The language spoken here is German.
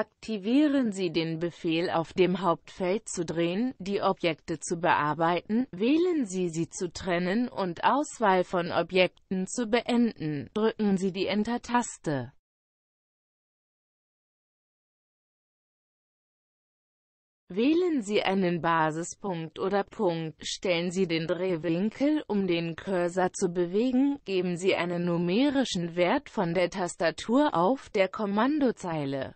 Aktivieren Sie den Befehl auf dem Hauptfeld zu drehen, die Objekte zu bearbeiten, wählen Sie sie zu trennen und Auswahl von Objekten zu beenden, drücken Sie die Enter-Taste. Wählen Sie einen Basispunkt oder Punkt, stellen Sie den Drehwinkel, um den Cursor zu bewegen, geben Sie einen numerischen Wert von der Tastatur auf der Kommandozeile.